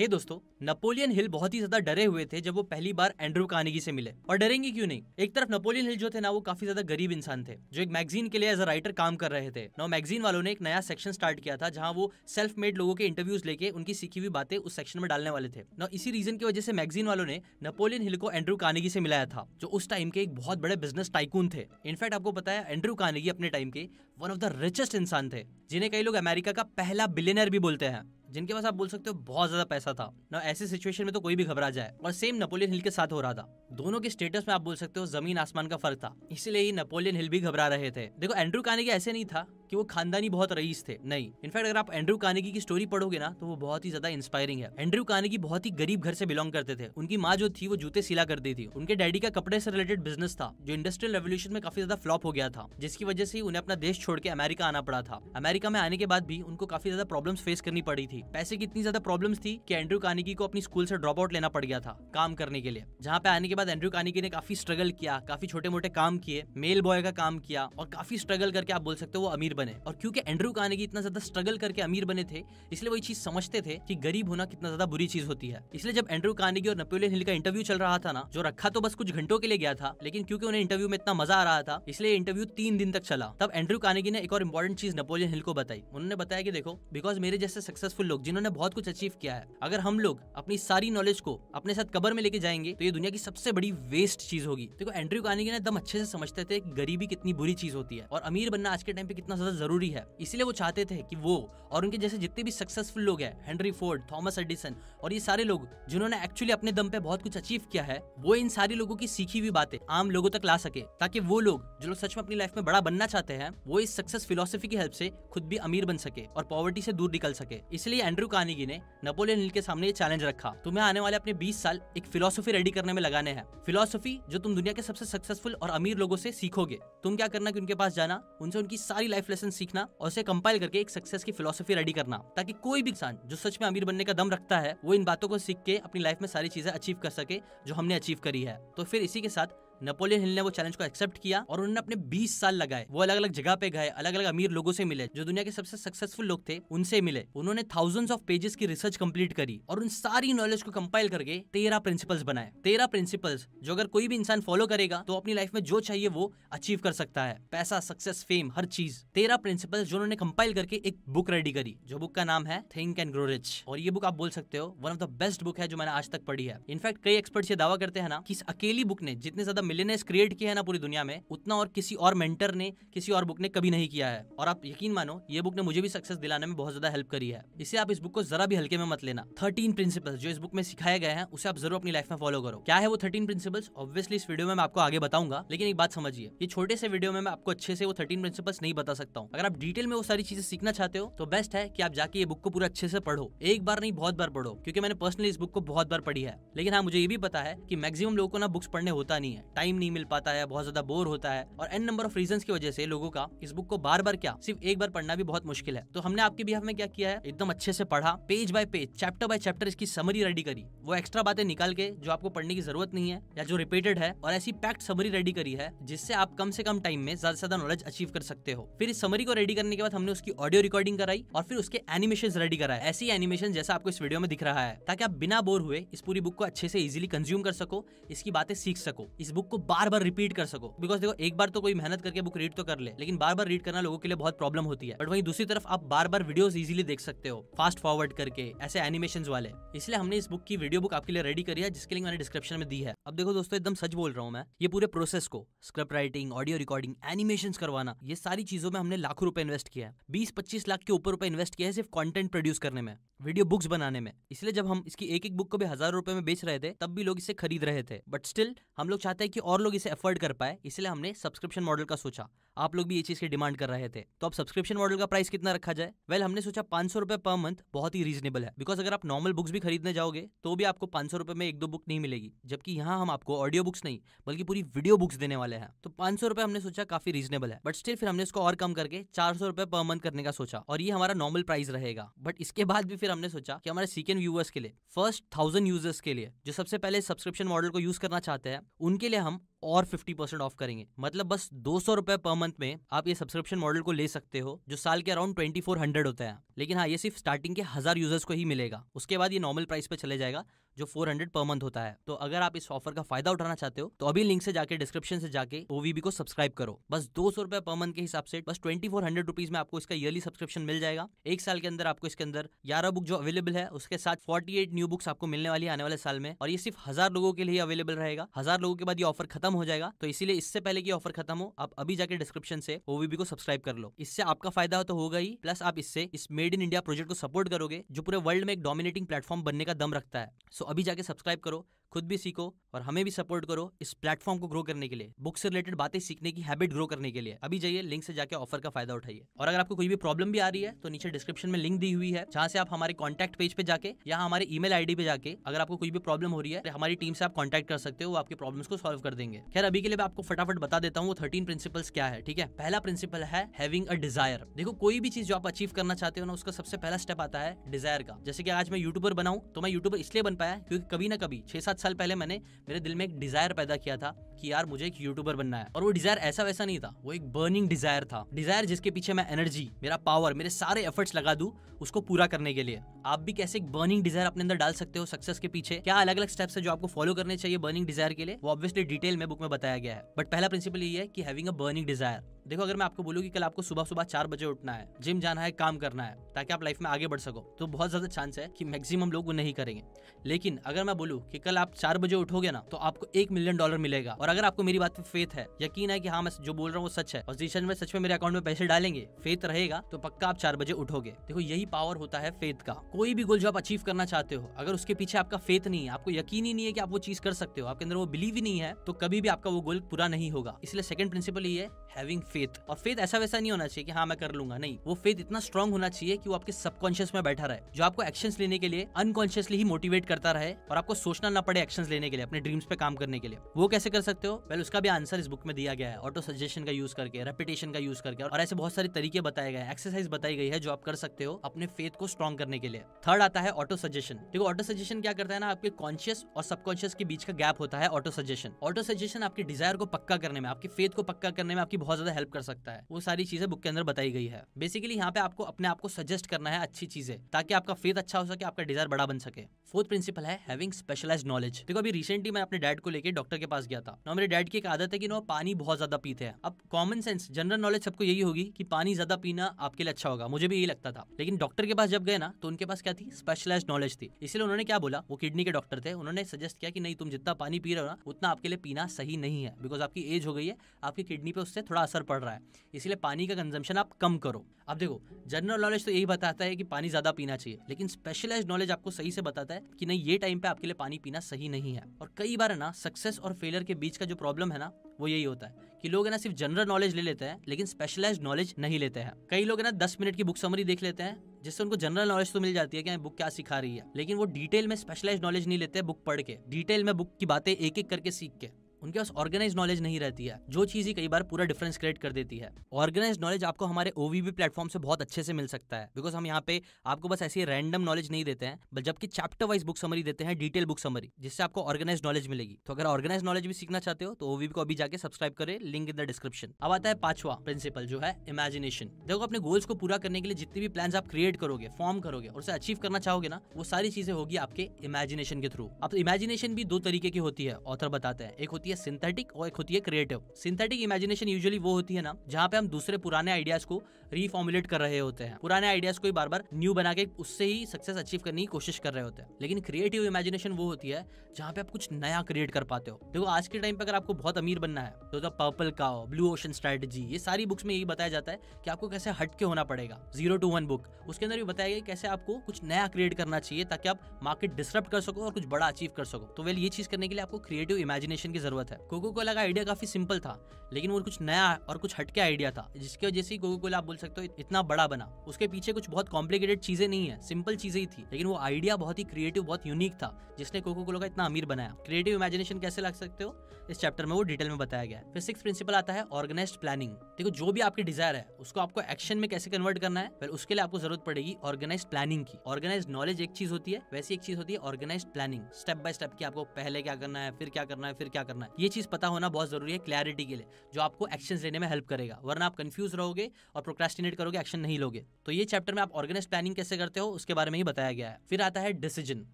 हे hey दोस्तों Napoleon Hill बहुत ही ज्यादा डरे हुए थे जब वो पहली बार एंड्रू कानेगी से मिले और डरेंगे क्यों नहीं एक तरफ नेपोलियन हिल जो थे ना वो काफी ज्यादा गरीब इंसान थे जो एक मैगजीन के लिए एज अ राइटर काम कर रहे थे नौ मैगजीन वालों ने एक नया सेक्शन स्टार्ट किया था जहाँ वो सेल्फ मेड लोगों के इंटरव्यूज लेके उनकी सीखी हुई बातें उस सेक्शन में डालने वाले थे नौ इसी रीजन की वजह से मैगजीन वालों ने नेपोलियन हिल को एंड्रू कानेगी से मिलाया था जो उस टाइम के एक बहुत बड़े बिजनेस टाइकून थे इनफैक्ट आपको पता है एंड्रू कानेगी अपने टाइम के वन ऑफ द रिचेस्ट इंसान थे जिन्हें कई लोग अमेरिका का पहला बिलियनर भी बोलते हैं जिनके पास आप बोल सकते हो बहुत ज्यादा पैसा था ना ऐसी सिचुएशन में तो कोई भी घबरा जाए और सेम नेपोलियन हिल के साथ हो रहा था दोनों के स्टेटस में आप बोल सकते हो जमीन आसमान का फर्क था इसीलिए नेपोलियन हिल भी घबरा रहे थे देखो एंड्रू कानी ऐसे नहीं था कि वो खानदानी बहुत रईस थे नहीं इनफैक्ट अगर आप एंड्रू कानेगी की स्टोरी पढ़ोगे ना तो वो बहुत ही ज्यादा इंस्पायरिंग है एंड्रू कानेगी बहुत ही गरीब घर से बिलोंग करते थे उनकी माँ जो थी वो जूते सिला करती थी उनके डैडी का कपड़े से रिलेटेड बिजनेस था जो इंडस्ट्रियल रेवोल्यूशन में काफी ज्यादा फ्लॉप हो गया था जिसकी वजह से उन्हें अपना देश छोड़ के अमेरिका आना पड़ा था अमेरिका में आने के बाद भी उनको काफी ज्यादा प्रॉब्लम फेस करनी पड़ी थी पैसे की इतनी ज्यादा प्रॉब्लम थी की एंड्रू कानेगी को अपनी स्कूल से ड्रॉप आउट लेना पड़ गया था काम करने के लिए जहाँ पे आने के बाद एंड्रू कानेगी ने काफी स्ट्रगल किया काफी छोटे मोटे काम किए मेल बॉय का काम किया और काफी स्ट्रगल करके आप बोल सकते हो वो अमीर बने और क्योंकि एंड्रू काने की इतना ज्यादा स्ट्रगल करके अमीर बने थे इसलिए वो ये चीज समझते थे कि गरीब होना कितना ज्यादा बुरी चीज होती है इसलिए जब एंड्रू कानेगी और नेपोलियन हिल का इंटरव्यू चल रहा था ना जो रखा तो बस कुछ घंटों के लिए गया था लेकिन क्योंकि उन्हें इंटरव्यू में इतना मजा आ रहा था इसलिए इंटरव्यू तीन दिन तक चला तब एंड्रू कानेगी ने एक और इंपॉर्टेंट चीज नेपोलियन हिल को बताई उन्होंने बताया कि देखो बिकॉज मेरे जैसे सक्सेसफुल लोग जिन्होंने बहुत कुछ अचीव किया है अगर हम लोग अपनी सारी नॉलेज को अपने साथ कबर में लेके जाएंगे तो ये दुनिया की सबसे बड़ी वेस्ट चीज होगी देखो एंड्रू कानेगी ने एकदम अच्छे से समझते थे गरीबी कितनी बुरी चीज होती है और अमीर बनना आज के टाइम पे कितना ज्यादा जरूरी है इसलिए वो चाहते थे कि वो और उनके जैसे जितने भी सक्सेसफुल लोग हैं हेनरी फोर्ड थॉमस एडिसन और ये सारे लोग जिन्होंने एक्चुअली अपने दम पे बहुत कुछ अचीव किया है वो इन सारे लोगों की सीखी हुई बातें आम लोगों तक ला सके ताकि वो लोग जो लोग सच में अपनी लाइफ में बड़ा बनना चाहते हैं वो इस सक्सेस फिलोसफी की हेल्प से खुद भी अमीर बन सके और पॉवर्टी से दूर निकल सके इसलिए एंड्रू कानीगी ने नपोलियन हिल के सामने ये चैलेंज रखा तुम्हें आने वाले अपने बीस साल एक फिलोसफी रेडी करने में लगाने हैं फिलोसफी जो तुम दुनिया के सबसे सक्सेसफुल और अमीर लोगों से सीखोगे तुम क्या करना कि उनके पास जाना उनसे उनकी सारी लाइफ लेसन सीखना और उसे कंपाइल करके एक सक्सेस की फिलोसफी रेडी करना ताकि कोई भी इंसान जो सच में अमीर बनने का दम रखता है वो इन बातों को सीख के अपनी लाइफ में सारी चीजें अचीव कर सके जो हमने अचीव करी है तो फिर इसी के साथ नेपोलियन हिल ने वो चैलेंज को एक्सेप्ट किया और उन्होंने अपने बीस साल लगाए वो अलग अलग जगह पे गए अलग अलग अमीर लोगों से मिले जो दुनिया के सबसे सक्सेसफुल लोग थे उनसे मिले उन्होंने थाउजेंड्स ऑफ पेजेस की रिसर्च कंप्लीट करी और उन सारी नॉलेज को कंपाइल करके तेरह प्रिंसिपल्स बनाए तेरह प्रिंसिपल्स जो अगर कोई भी इंसान फॉलो करेगा तो अपनी लाइफ में जो चाहिए वो अचीव कर सकता है पैसा सक्सेस फेम हर चीज तेरह प्रिंसिपल्स जो उन्होंने कंपाइल करके एक बुक रेडी करी जो बुक का नाम है थिंक एंड ग्रो रिच और ये बुक आप बोल सकते हो one of the best book है जो मैंने आज तक पढ़ी है इनफैक्ट कई एक्सपर्ट्स ये दावा करते हैं ना कि इस अकेली बुक ने जितने ज्यादा मिलियन क्रिएट किया है ना पूरी दुनिया में उतना और किसी और मेंटर ने किसी और बुक ने कभी नहीं किया है और आप यकीन मानो ये बुक ने मुझे भी सक्सेस दिलाने में बहुत ज्यादा हेल्प करी है इसे आप इस बुक को जरा भी हल्के में मत लेना थर्टीन प्रिंसिपल्स जो इस बुक में सिखाए गए हैं उसे आप जरूर अपनी लाइफ में फॉलो करो क्या है वो थर्टीन प्रिंसिपल्स ऑब्वियसली इस वीडियो में मैं आपको आगे बताऊंगा लेकिन एक बात समझिए ये छोटे से वीडियो में मैं आपको अच्छे से वो थर्टीन प्रिंसिपल्स नहीं बता सकता हूँ अगर आप डिटेल में वो सारी चीजें सीखना चाहते हो तो बेस्ट है कि आप जाके ये बुक को पूरा अच्छे से पढ़ो एक बार नहीं बहुत बार पढ़ो क्योंकि मैंने पर्सनली इस बुक को बहुत बार पढ़ी है लेकिन हाँ मुझे ये भी पता है कि मैक्सिमम लोगों को ना बुक्स पढ़ने होता नहीं है टाइम नहीं मिल पाता है बहुत ज्यादा बोर होता है और एन नंबर ऑफ रीजन की वजह से लोगों का इस बुक को बार बार क्या सिर्फ एक बार पढ़ना भी बहुत मुश्किल है तो हमने आपके बिहार में क्या किया है एकदम अच्छे से पढ़ा page by page chapter by chapter इसकी समरी रेडी करी वो एक्स्ट्रा बातें निकाल के जो आपको पढ़ने की जरूरत नहीं है या जो रिपीटेड है और ऐसी पैक्ट समरी रेडी करी है जिससे आप कम से कम टाइम में ज्यादा से ज्यादा नॉलेज अचीव कर सकते हो फिर इस समरी को रेडी करने के बाद हमने उसकी ऑडियो रिकॉर्डिंग कराई और फिर उसके एनिमेशन रेडी कराए ऐसी एनिमेशन जैसा आपको इस वीडियो में दिख रहा है ताकि आप बिना बोर हुए इस पूरी बुक को अच्छे से इजिली कंज्यूम कर सको इसकी बातें सीख सको इस बुक को बार बार रिपीट कर सको बिकॉज देखो एक बार तो कोई मेहनत करके बुक रीड तो कर ले लेकिन बार बार रीड करना लोगों के लिए बहुत प्रॉब्लम होती है बट वहीं दूसरी तरफ आप बार बार वीडियोस इजीली देख सकते हो फास्ट फॉरवर्ड करके ऐसे एनिमेशन वाले इसलिए हमने इस बुक की वीडियो बुक आपके लिए रेडी करी है जिसके लिंक मैंने डिस्क्रिप्शन में दी है अब देखो दोस्तों एकदम सच बोल रहा हूँ मैं ये पूरे प्रोसेस को script writing audio recording animation करवाना ये सारी चीजों में हमने लाखों रुपए इन्वेस्ट किया है बीस पच्चीस लाख के ऊपर रुपए इन्वेस्ट किया है सिर्फ कॉन्टेंट प्रोड्यूस करने में वीडियो बुक्स बनाने में इसलिए जब हम इसकी एक एक बुक को भी हजार रुपए में बेच रहे थे तब भी लोग इसे खरीद रहे थे बट स्टिल हम लोग चाहते हैं कि कि और लोग इसे अफोर्ड कर पाए इसलिए हमने सब्सक्रिप्शन मॉडल का सोचा आप लोग भी ये चीज़ की डिमांड कर रहे थे तो अब सब्सक्रिप्शन मॉडल का प्राइस कितना रखा जाए वेल well, हमने सोचा पांच सौ रुपये पर मंथ बहुत ही रीजनेबल है बिकॉज अगर आप नॉर्मल बुक्स भी खरीदने जाओगे तो भी आपको पांच सौ रुपये में एक दो बुक नहीं मिलेगी जबकि यहाँ हम आपको ऑडियो बुक्स नहीं बल्कि पूरी वीडियो बुक्स देने वाले हैं तो पांच सौ रुपये हमने सोचा काफी रीजनेबल है बट स्टिल फिर हमने इसको और कम करके चार सौ रुपये पर मंथ करने का सोचा और ये हमारा नॉर्मल प्राइस रहेगा बट इसके बाद भी फिर हमने सोचा कि हमारे सीकेन व्यूअर्स के लिए फर्स्ट थाउजेंड यूजर्स के लिए जो सबसे पहले सब्सक्रिप्शन मॉडल को यूज करना चाहते हैं उनके लिए हम और 50 परसेंट ऑफ करेंगे मतलब बस दो सौ रुपए पर मंथ में आप ये सब्सक्रिप्शन मॉडल को ले सकते हो जो साल के अराउंड 2400 होता है लेकिन हाँ ये सिर्फ स्टार्टिंग के हजार यूजर्स को ही मिलेगा उसके बाद ये नॉर्मल प्राइस पे चले जाएगा जो 400 पर मंथ होता है तो अगर आप इस ऑफर का फायदा उठाना चाहते हो तो अभी लिंक से जाके डिस्क्रिप्शन से जाके ओवीबी को सब्सक्राइब करो बस दो सौ रुपए पर मंथ के हिसाब से बस ट्वेंटी फोर हंड्रेड रुपीज में आपको इसका ईयरली सब्सक्रिप्शन मिल जाएगा एक साल के अंदर आपको इसके अंदर ग्यारह बुक जो अवेलेबल है उसके साथ फोर्टी एट न्यू बुक्स आपको मिलने वाली आने वाले साल में और ये सिर्फ हजार लोगों के लिए अवेलेबल रहेगा हजार लोगों के बाद ये ऑफर खत्म हो जाएगा तो इसीलिए इससे पहले की ऑफर खत्म हो आप अभी जाके डिस्क्रिप्शन से ओवीबी को सब्सक्राइब कर लो इससे आपका फायदा तो होगा ही प्लस आप इससे इस मेड इन इंडिया प्रोजेक्ट को सपोर्ट करोगे जो पूरे वर्ल्ड में एक डोमिनेटिंग प्लेटफॉर्म बनने का दम रखता है सो अभी जाके सब्सक्राइब करो खुद भी सीखो और हमें भी सपोर्ट करो इस प्लेटफॉर्म को ग्रो करने के लिए बुक से रिलेटेड बातें सीखने की हैबिट ग्रो करने के लिए अभी जाइए लिंक से जाकर ऑफर का फायदा उठाइए और अगर आपको कोई भी प्रॉब्लम भी आ रही है तो नीचे डिस्क्रिप्शन में लिंक दी हुई है जहाँ से आप हमारे कॉन्टैक्ट पेज पे जाके या हमारे ई मेल पे जाके अगर आपको कोई भी प्रॉब्लम हो रही है तो हमारी टीम से आप कॉन्टैक्ट कर सकते हो आपके प्रॉब्लम को सॉल्व कर देंगे खैर अभी के लिए मैं आपको फटाफट बता देता हूँ वो थर्टीन प्रिंसिपल्स क्या है ठीक है पहला प्रिंसिपल है हैविंग अ डिजायर देखो कोई भी चीज जो आप अचीव करना चाहते हो ना उसका सबसे पहला स्टेप आता है डिजायर का जैसे कि आज मैं यूट्यूबर बनाऊँ तो मैं यूट्यूबर इसलिए बन पाया क्योंकि कभी ना कभी छह सात साल पहले मैंने मेरे दिल में एक डिज़ायर पैदा किया था कि यार मुझे एक यूट्यूबर बनना है और वो डिज़ायर ऐसा वैसा नहीं था वो एक बर्निंग डिज़ायर था डिज़ायर जिसके पीछे मैं एनर्जी मेरा पावर मेरे सारे एफर्ट्स लगा दू उसको पूरा करने के लिए आप भी कैसे एक बर्निंग डिज़ायर अपने अंदर डाल सकते हो सक्सेस के पीछे क्या अलग अलग स्टेप्स है जो आपको फॉलो करने चाहिए बर्निंग डिज़ायर के लिए वो ऑब्वियसली डिटेल में बुक में बताया गया है बट पहला प्रिंसिपल ये है कि हैविंग अ बर्निंग डिज़ायर देखो अगर मैं आपको बोलूँ कि कल आपको सुबह सुबह चार बजे उठना है जिम जाना है काम करना है ताकि आप लाइफ में आगे बढ़ सको तो बहुत ज्यादा चांस है कि मैक्सिमम लोग वो नहीं करेंगे लेकिन अगर मैं बोलूँ कि कल आप चार बजे उठोगे ना तो आपको एक मिलियन डॉलर मिलेगा और अगर आपको मेरी बात पे फेथ है यकीन है कि हाँ मैं जो बोल रहा हूँ वो सच है और डिसीजन में सच में मेरे अकाउंट में पैसे डालेंगे फेथ रहेगा तो पक्का आप चार बजे उठोगे देखो यही पावर होता है फेथ का कोई भी गोल जो आप अचीव करना चाहते हो अगर उसके पीछे आपका फेथ नहीं है आपको यकीन ही नहीं है कि आप वो चीज कर सकते हो आपके अंदर वो बिलीव ही नहीं है तो कभी भी आपका वो गोल पूरा नहीं होगा इसलिए सेकंड प्रिंसिपल ये है हैविंग फेथ फेथ और फेथ ऐसा वैसा नहीं होना चाहिए कि हाँ मैं कर लूंगा नहीं वो फेथ इतना स्ट्रॉन्ग होना चाहिए कि वो आपके सबकॉन्शियस में बैठा रहे जो आपको एक्शन लेने के लिए अनकॉन्शियसली ही मोटिवेट करता रहे और आपको सोचना ना पड़े एक्शन लेने के लिए अपने ड्रीम्स पे काम करने के लिए वो कैसे कर सकते हो वेल उसका भी आंसर इस बुक में दिया गया है ऑटो सजेशन का यूज करके रेपिटेशन का यूज करके और ऐसे बहुत सारे तरीके बताए गए एक्सरसाइज बताई गई है जो आप कर सकते हो अपने फेथ को स्ट्रॉन्ग करने के लिए थर्ड आता है ऑटो सजेशन देखो ऑटो सजेशन क्या करता है ना आपके कॉन्शियस और सबकॉन्शियस के बीच का गैप होता है ऑटो सजेशन ऑटो सजेशन आपके डिजायर को पक्का करने में आपके फेथ को पक्का करने में आपकी बहुत ज्यादा हेल्प कर सकता है वो सारी चीजें बुक के अंदर बताई गई है बेसिकली यहाँ पे आपको अपने आप को सजेस्ट करना है अच्छी चीजें ताकि आपका फेथ अच्छा हो सके आपका डिजायर बड़ा बन सके फोर्थ प्रिंसिपल है हैविंग स्पेशलाइज नॉलेज देखो अभी रिसेंटली मैं अपने डैड को लेकर डॉक्टर के पास गया था ना मेरे डैड की एक आदत है कि ना पानी बहुत ज्यादा पीते हैं अब कॉमन सेंस जनरल नॉलेज सबको यही होगी कि पानी ज्यादा पीना आपके लिए अच्छा होगा मुझे भी यही लगता था लेकिन डॉक्टर के पास जब गए ना तो उनके पास क्या थी स्पेशलाइज नॉलेज थी इसलिए उन्होंने क्या बोला वो किडनी के डॉक्टर थे उन्होंने सजेस्ट किया कि नहीं तुम जितना पानी पी रहे हो ना उतना आपके लिए पीना सही नहीं है बिकॉज आपकी एज हो गई है आपकी किडनी पे उससे थोड़ा असर पड़ रहा है इसलिए पानी का कंजम्पशन आप कम करो अब देखो जनरल नॉलेज तो यही बताता है कि पानी ज़्यादा पीना चाहिए लेकिन स्पेशलाइज नॉलेज आपको सही से बताता है कि नहीं ये टाइम पे आपके लिए पानी पीना सही नहीं है और कई बार ना सक्सेस और फेलियर के बीच का जो प्रॉब्लम है ना वो यही होता है कि लोग है ना सिर्फ जनरल नॉलेज ले लेते हैं लेकिन स्पेशलाइज नॉलेज नहीं लेते हैं कई लोग है ना दस मिनट की बुक समरी देख लेते हैं जिससे उनको जनरल नॉलेज तो मिल जाती है कि बुक हाँ, क्या सिखा रही है लेकिन वो डिटेल में स्पेशलाइज नॉलेज नहीं लेते बुक पढ़ के डिटेल में बुक की बातें एक एक करके सीख के उनके पास ऑर्गेनाइज नॉलेज नहीं रहती है जो चीज ही कई बार पूरा डिफरेंस क्रिएट कर देती है ऑर्गेनाइज नॉलेज आपको हमारे ओवीबी प्लेटफॉर्म से बहुत अच्छे से मिल सकता है बिकॉज हम यहाँ पे आपको बस ऐसी रैंडम नॉलेज नहीं देते हैं जबकि चैप्टर वाइज बुक समरी देते हैं डिटेल बुक समरी जिससे आपको ऑर्गेनाइज नॉलेज मिलेगी तो अगर ऑर्गेनाइज नॉलेज भी सीखना चाहते हो तो ओवीबी को अभी जाके सब्सक्राइब करें लिंक इन द डिस्क्रिप्शन अब आता है पांचवा प्रिंसिपल जो है इमेजिनेशन देखो अपने गोल्स को पूरा करने के लिए जितने भी प्लान आप क्रिएट करोगे फॉर्म करोगे और उसे अचीव करना चाहोगे ना वो सारी चीजें होगी आपके इमेजिनेशन के थ्रू अब इमेजिनेशन तो भी दो तरीके की होती है ऑथर बताते हैं एक होती है होती है सिंथेटिक और एक होती है क्रिएटिव सिंथेटिक इमेजिनेशन यूजुअली वो होती है ना जहाँ पे हम दूसरे पुराने आइडियाज को रिफॉर्मुलेट कर रहे होते हैं पुराने आइडियाज को ही बार बार न्यू बना के उससे ही सक्सेस अचीव करने की कोशिश कर रहे होते हैं लेकिन क्रिएटिव इमेजिनेशन वो होती है जहाँ पे आप कुछ नया क्रिएट कर पाते हो देखो आज के टाइम पे अगर आपको बहुत अमीर बनना है तो purple cow blue ocean strategy ये सारी बुक्स में यही बताया जाता है कि आपको कैसे हटके होना पड़ेगा जीरो टू वन बुक उसके अंदर भी बताया गया कैसे आपको कुछ नया क्रिएट करना चाहिए ताकि आप मार्केट डिस्टर्ब कर सको और कुछ बड़ा अचीव कर सको तो वेल ये चीज करने के लिए आपको क्रिएटिव इमेजिनेशन की जरूरत जरूरत है कोको कोला का आइडिया काफी सिंपल था लेकिन वो कुछ नया और कुछ हटके आइडिया था जिसकी वजह से कोको कोला आप बोल सकते हो इतना बड़ा बना उसके पीछे कुछ बहुत कॉम्प्लिकेटेड चीजें नहीं है सिंपल चीजें ही थी लेकिन वो आइडिया बहुत ही क्रिएटिव बहुत यूनिक था जिसने कोको कोला का इतना अमीर बनाया क्रिएटिव इमेजिनेशन कैसे लग सकते हो इस चैप्टर में वो डिटेल में बताया गया फिर सिक्स प्रिंसिपल आता है ऑर्गेनाइज प्लानिंग देखो जो भी आपकी डिजायर है उसको आपको एक्शन में कैसे कन्वर्ट करना है फिर उसके लिए आपको जरूरत पड़ेगी ऑर्गेनाइज प्लानिंग की ऑर्गेनाइज नॉलेज एक चीज होती है वैसी एक चीज होती है organise planning step by step की आपको पहले क्या करना है फिर क्या करना है फिर क्या करना है ये चीज पता होना बहुत जरूरी है क्लैरिटी के लिए जो आपको एक्शन लेने में हेल्प करेगा वरना आप कंफ्यूज रहोगे और प्रोक्रेस्टिनेट करोगे एक्शन नहीं लोगे तो ये चैप्टर में आप ऑर्गेनाइज प्लानिंग कैसे करते हो उसके बारे में ही बताया गया है फिर आता है डिसीजन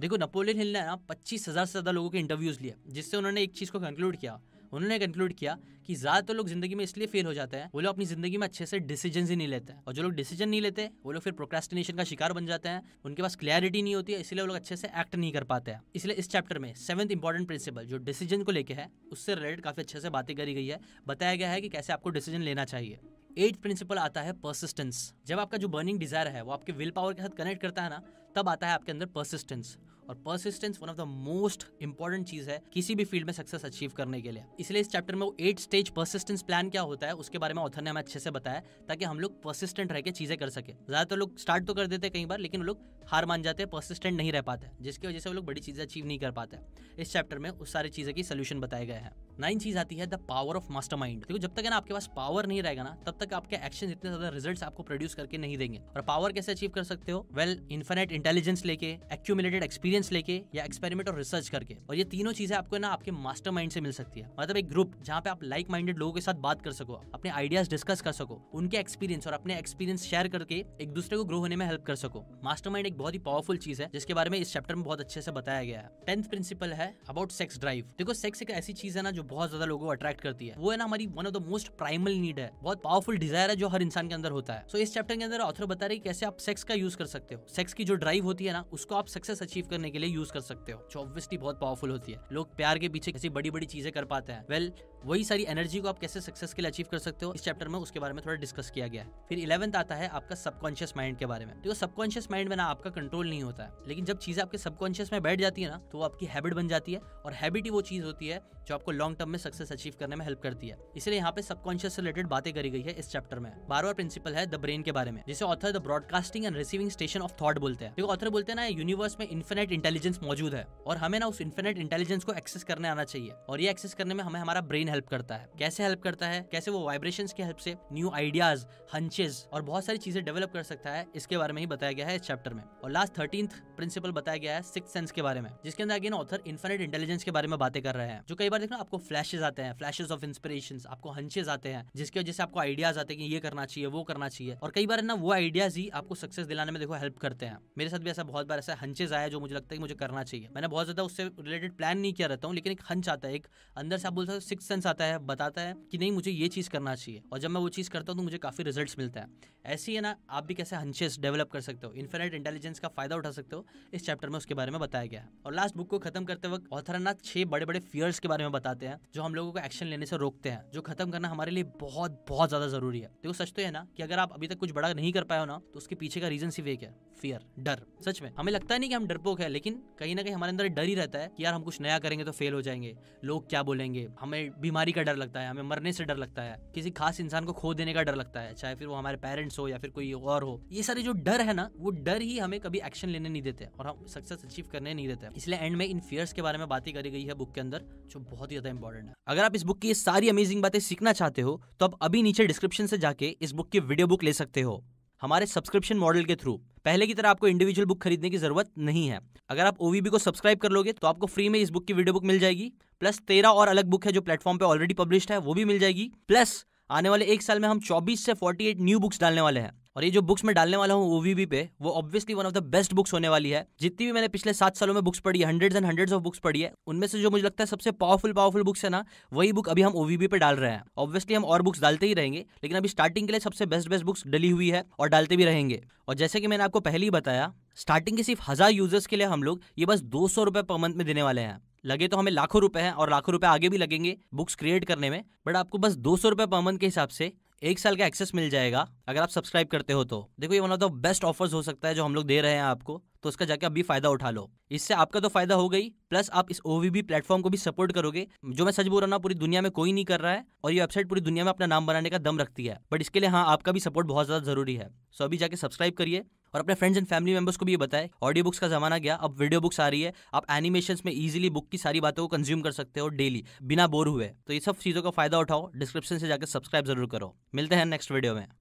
देखो नेपोलियन हिल ने ना पच्चीस हज़ार से ज़्यादा लोगों के इंटरव्यूज़ लिए जिससे उन्होंने एक चीज़ को कंक्लूड किया उन्होंने कंक्लूड किया कि ज्यादातर लोग जिंदगी में इसलिए फेल हो जाते हैं वो लोग अपनी जिंदगी में अच्छे से डिसीजन ही नहीं लेते और जो लोग डिसीजन नहीं लेते वो लोग फिर प्रोक्रेस्टिनेशन का शिकार बन जाते हैं उनके पास क्लैरिटी नहीं होती है इसलिए वो लोग अच्छे से एक्ट नहीं कर पाते हैं इसलिए इस चैप्टर में सेवंथ इंपॉर्टेंट प्रिंसिपल जो डिसीजन को लेकर है उससे रिलेटेड काफी अच्छे से बातें करी गई है बताया गया है कि कैसे आपको डिसीजन लेना चाहिए एट प्रिंसिपल आता है परसिस्टेंस जब आपका जो बर्निंग डिजायर है वो आपके विल पावर के साथ कनेक्ट करता है ना तब आता है आपके अंदर परसिस्टेंस और persistence one of the most important चीज है किसी भी फील्ड में सक्सेस अचीव करने के लिए इसलिए इस चैप्टर में वो एट स्टेज परसिस्टेंस प्लान क्या होता है उसके बारे में ऑथर ने हमें अच्छे से बताया ताकि हम लोग परसिस्टेंट रह के चीजें कर सके ज्यादातर लोग स्टार्ट तो कर देते कई बार लेकिन वो लोग हार मान जाते हैं परसिस्टेंट नहीं रह पाते जिसकी वजह से वो लोग बड़ी चीजें अचीव नहीं कर पाते इस चैप्टर में उस सारी चीजें की सोल्यूशन बताए गए हैं नाइन चीज आती है the power of mastermind देखो जब तक ना आपके पास पावर नहीं रहेगा ना तब तक आपके एक्शन इतने ज्यादा रिजल्ट आपको प्रोड्यूस करके नहीं देंगे और पावर कैसे अचीव कर सकते हो वेल इन्फिनेट इंटेलिजेंस लेके एक्यूमिलेटेड एक्सपीरियंस एक्सपीरियंस लेके या एक्सपेरिमेंट और रिसर्च करके और ये तीनों चीजें आपको ना आपके मास्टर से मिल सकती है मतलब एक ग्रुप जहाँ पे आप लाइक माइंडेड लोगों के साथ बात कर सको अपने आइडियाज डिस्कस कर सको उनके एक्सपीरियंस और अपने एक्सपीरियंस शेयर करके एक दूसरे को ग्रो होने में हेल्प कर सको मास्टर एक बहुत ही पावरफुल चीज है जिसके बारे में इस चैप्टर में बहुत अच्छे से बताया गया है टेंथ प्रिंसिपल है अबाउट सेक्स ड्राइव देखो सेक्स एक ऐसी चीज है ना जो बहुत ज्यादा लोगों को अट्रैक्ट करती है वो है ना हमारी one of the most primal need है बहुत पावरफुल डिजायर है जो हर इंसान के अंदर होता है सो so, इस चैप्टर के अंदर ऑथर बता रहे कैसे आप सेक्स का यूज कर सकते हो सेक्स की जो ड्राइव होती है ना उसको आप सक्सेस अचीव करने करने के लिए यूज कर सकते हो जो ऑब्वियसली बहुत पावरफुल होती है लोग प्यार के पीछे कैसी बड़ी बड़ी चीजें कर पाते हैं वेल well, वही सारी एनर्जी को आप कैसे सक्सेस के लिए अचीव कर सकते हो इस चैप्टर में उसके बारे में थोड़ा डिस्कस किया गया है फिर इलेवंथ आता है आपका सबकॉन्शियस माइंड के बारे में तो सबकॉन्शियस माइंड में ना आपका कंट्रोल नहीं होता है लेकिन जब चीजें आपके सबकॉन्शियस में बैठ जाती है ना तो वो आपकी हैबिट बन जाती है और हैबिट ही वो चीज होती है जो आपको लॉन्ग टर्म में सक्सेस अचीव करने में हेल्प करती है इसलिए यहाँ पे सबकॉन्शियस रिलेटेड बातें करी गई है इस चैप्टर में बार बार प्रिंसिपल है द ब्रेन के बारे में जिसे author the broadcasting and receiving station of thought बोलते हैं ऑथर बोलते हैं ना यूनिवर्स में इन्फिनेट इंटेलिजेंस मौजूद है और हमें ना उस इन्फिनेट इंटेलिजेंस को एक्सेस करने आना चाहिए और ये एक्सेस करने में हमें हमारा ब्रेन हेल्प करता है कैसे हेल्प करता है कैसे वो वाइब्रेशन की हेल्प से न्यू आइडियाज हंचेज और बहुत सारी चीजें डेवलप कर सकता है इसके बारे में ही बताया गया है इस चैप्टर में और लास्ट थर्टीन प्रिंसिपल बताया गया है सिक्स सेंस के बारे में जिसके अंदर अगेन ऑथर इन्फिनेट इंटेलिजेंस के बारे में बातें कर रहे हैं जो कई बार देखना आपको फ्लैशेज आते हैं फ्लैशेज ऑफ इंस्पिरेशन आपको हंचेज आते हैं जिसकी वजह से आपको आइडियाज आते हैं कि ये करना चाहिए वो करना चाहिए और कई बार ना वो आइडियाज ही आपको सक्सेस दिलाने में देखो हेल्प करते हैं मेरे साथ भी ऐसा बहुत बार ऐसा हंचेज आया जो मुझे लगता है कि मुझे करना चाहिए मैंने बहुत ज्यादा उससे रिलेटेड प्लान नहीं किया रहता हूँ लेकिन एक हंच आता है एक अंदर से आप बोलते हो सिक्स सेंस आता है बताता है कि नहीं मुझे ये चीज करना चाहिए और जब मैं वो चीज करता हूँ तो मुझे काफी रिजल्ट मिलता है ऐसी है ना आप भी कैसे हंचेस डेवलप कर सकते हो इन्फिनेट इंटेलिजेंस का फायदा उठा सकते हो इस चैप्टर में उसके बारे में बताया गया है और लास्ट बुक को खत्म करते वक्त ऑथर ना छह बड़े बड़े फियर्स के बारे बारे में बताते हैं जो हम लोगों को एक्शन लेने से रोकते हैं जो खत्म करना हमारे लिए बहुत बहुत ज्यादा जरूरी है देखो सच तो है ना कि अगर आप अभी तक कुछ बड़ा नहीं कर पाए हो ना तो उसके पीछे का रीजन सिर्फ एक है फियर डर सच में हमें लगता नहीं कि हम डरपोक है लेकिन कहीं ना कहीं हमारे अंदर डर ही रहता है कि यार हम कुछ नया करेंगे तो फेल हो जाएंगे लोग क्या बोलेंगे हमें बीमारी का डर लगता है हमें मरने से डर लगता है किसी खास इंसान को खो देने का डर लगता है चाहे फिर वो हमारे पेरेंट्स हो या फिर कोई और हो ये सारे जो डर है ना वो डर ही हमें कभी एक्शन लेने नहीं देते और हम सक्सेस अचीव करने नहीं देते इसलिए एंड में इन फियर्स के बारे में बात ही करी गई है बुक के अंदर जो बहुत ही ज़्यादा इंपॉर्टेंट है अगर आप इस बुक की ये सारी अमेजिंग बातें सीखना चाहते हो तो आप अभी नीचे डिस्क्रिप्शन से जाके इस बुक की वीडियो बुक ले सकते हो हमारे सब्सक्रिप्शन मॉडल के थ्रू पहले की तरह आपको इंडिविजुअल बुक खरीदने की जरूरत नहीं है अगर आप ओवीबी को सब्सक्राइब कर लोगे तो आपको फ्री में इस बुक की वीडियो बुक मिल जाएगी प्लस तेरह और अलग बुक है जो प्लेटफॉर्म पे ऑलरेडी पब्लिश है वो भी मिल जाएगी प्लस आने वाले एक साल में हम चौबीस से फोर्टी न्यू बुक्स डालने वाले हैं और ये जो बुक्स मैं डालने वाला हूँ ओवीबी पे वो obviously one of the best books होने वाली है जितनी भी मैंने पिछले सात सालों में बुक्स पढ़ी है hundreds and hundreds of books पढ़ी है उनमें से जो मुझे लगता है सबसे पावरफुल पावरफुल बुक्स है ना वही बुक अभी हम ओवीबी पे डाल रहे हैं ऑब्वियसली हम और बुक्स डालते ही रहेंगे लेकिन अभी स्टार्टिंग के लिए सबसे बेस्ट बेस्ट बुक्स डली हुई है और डालते भी रहेंगे और जैसे कि मैंने आपको पहले ही बताया स्टार्टिंग के सिर्फ हज़ार यूजर्स के लिए हम लोग ये बस दो सौ रुपये पर मंथ में देने वाले हैं लगे तो हमें लाखों रुपए हैं और लाखों रुपए आगे भी लगेंगे बुक्स क्रिएट करने में बट आपको बस दो सौ रुपये पर मंथ के हिसाब से एक साल का एक्सेस मिल जाएगा अगर आप सब्सक्राइब करते हो तो देखो ये one of the best offers हो सकता है जो हम लोग दे रहे हैं आपको तो उसका जाके अभी फायदा उठा लो इससे आपका तो फायदा हो गई प्लस आप इस ओवीबी प्लेटफॉर्म को भी सपोर्ट करोगे जो मैं सच बोल रहा हूँ पूरी दुनिया में कोई नहीं कर रहा है और ये वेबसाइट पूरी दुनिया में अपना नाम बनाने का दम रखती है बट इसके लिए हाँ आपका भी सपोर्ट बहुत ज्यादा जरूरी है सो अभी जाके सब्सक्राइब करिए और अपने फ्रेंड्स एंड फैमिली मेंबर्स को भी ये बताएं ऑडियो बुक्स का जमाना गया अब वीडियो बुक्स आ रही है आप एनिमेशन में इजिली बुक की सारी बातों को कंज्यूम कर सकते हो डेली बिना बोर हुए तो ये सब चीज़ों का फायदा उठाओ डिस्क्रिप्शन से जाकर सब्सक्राइब जरूर करो मिलते हैं नेक्स्ट वीडियो में